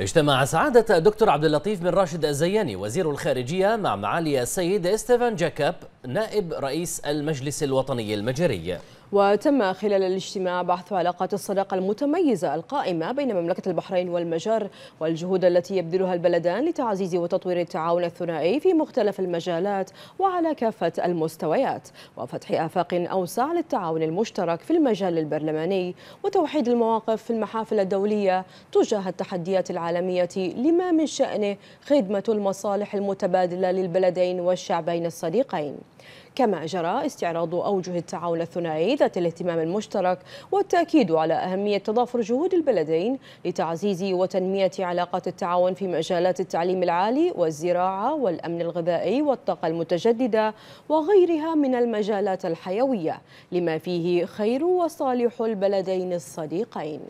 اجتمع سعادة الدكتور عبد اللطيف بن راشد الزياني وزير الخارجية مع معالي السيد ستيفان جاكاب نائب رئيس المجلس الوطني المجري وتم خلال الاجتماع بحث علاقات الصداقة المتميزة القائمة بين مملكة البحرين والمجر والجهود التي يبذلها البلدان لتعزيز وتطوير التعاون الثنائي في مختلف المجالات وعلى كافة المستويات وفتح آفاق أوسع للتعاون المشترك في المجال البرلماني وتوحيد المواقف في المحافل الدولية تجاه التحديات العالمية لما من شأنه خدمة المصالح المتبادلة للبلدين والشعبين الصديقين كما جرى استعراض أوجه التعاون الثنائي ذات الاهتمام المشترك والتأكيد على أهمية تضافر جهود البلدين لتعزيز وتنمية علاقات التعاون في مجالات التعليم العالي والزراعة والأمن الغذائي والطاقة المتجددة وغيرها من المجالات الحيوية لما فيه خير وصالح البلدين الصديقين